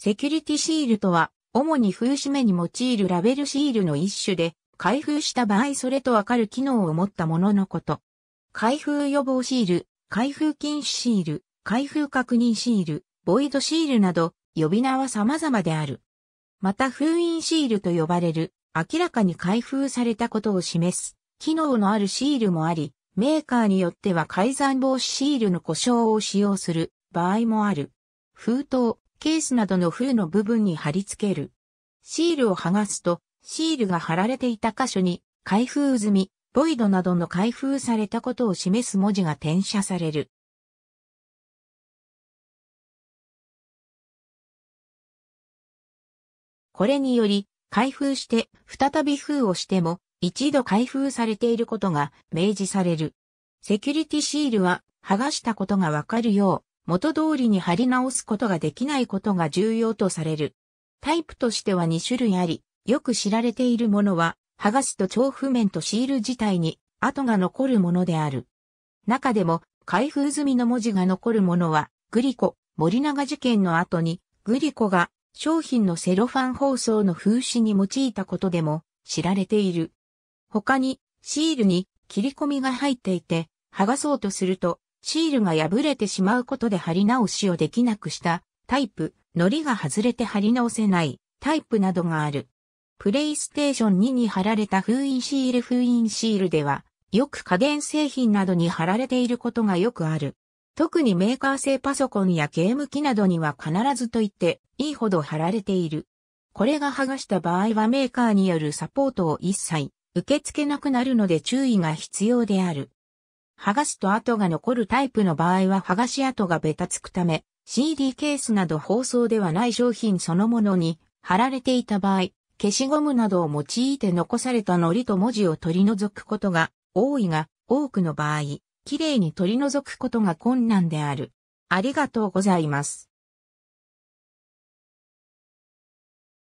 セキュリティシールとは、主に封締めに用いるラベルシールの一種で、開封した場合それとわかる機能を持ったもののこと。開封予防シール、開封禁止シール、開封確認シール、ボイドシールなど、呼び名は様々である。また封印シールと呼ばれる、明らかに開封されたことを示す、機能のあるシールもあり、メーカーによっては改ざん防止シールの故障を使用する場合もある。封筒、ケースなどの封の部分に貼り付ける。シールを剥がすと、シールが貼られていた箇所に、開封済み、ボイドなどの開封されたことを示す文字が転写される。これにより、開封して、再び封をしても、一度開封されていることが明示される。セキュリティシールは、剥がしたことがわかるよう、元通りに貼り直すことができないことが重要とされる。タイプとしては2種類あり、よく知られているものは、剥がすと調布面とシール自体に跡が残るものである。中でも、開封済みの文字が残るものは、グリコ、森永事件の後に、グリコが商品のセロファン包装の風刺に用いたことでも知られている。他に、シールに切り込みが入っていて、剥がそうとするとシールが破れてしまうことで貼り直しをできなくしたタイプ、糊が外れて貼り直せないタイプなどがある。プレイステーション2に貼られた封印シール封印シールでは、よく家電製品などに貼られていることがよくある。特にメーカー製パソコンやゲーム機などには必ずと言っていいほど貼られている。これが剥がした場合はメーカーによるサポートを一切受け付けなくなるので注意が必要である。剥がすと跡が残るタイプの場合は剥がし跡がベタつくため、CD ケースなど包装ではない商品そのものに貼られていた場合、消しゴムなどを用いて残された糊と文字を取り除くことが多いが、多くの場合、綺麗に取り除くことが困難である。ありがとうございます。